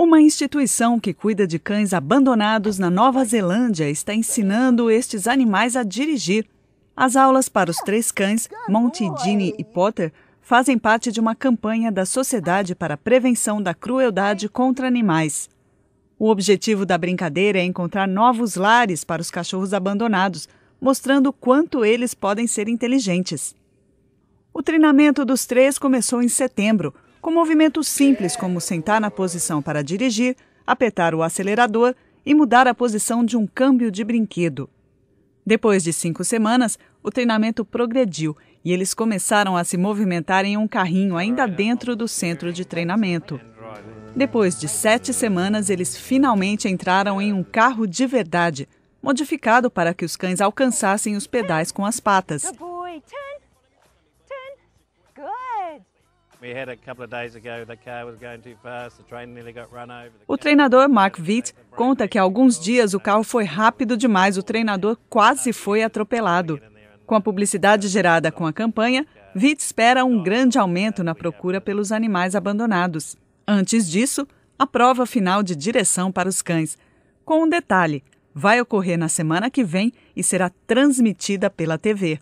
Uma instituição que cuida de cães abandonados na Nova Zelândia está ensinando estes animais a dirigir. As aulas para os três cães, Monty, Ginny e Potter, fazem parte de uma campanha da Sociedade para a Prevenção da Crueldade contra Animais. O objetivo da brincadeira é encontrar novos lares para os cachorros abandonados, mostrando quanto eles podem ser inteligentes. O treinamento dos três começou em setembro com movimentos simples como sentar na posição para dirigir, apertar o acelerador e mudar a posição de um câmbio de brinquedo. Depois de cinco semanas, o treinamento progrediu e eles começaram a se movimentar em um carrinho ainda dentro do centro de treinamento. Depois de sete semanas, eles finalmente entraram em um carro de verdade, modificado para que os cães alcançassem os pedais com as patas. O treinador Mark Witt conta que há alguns dias o carro foi rápido demais, o treinador quase foi atropelado. Com a publicidade gerada com a campanha, Witt espera um grande aumento na procura pelos animais abandonados. Antes disso, a prova final de direção para os cães. Com um detalhe: vai ocorrer na semana que vem e será transmitida pela TV.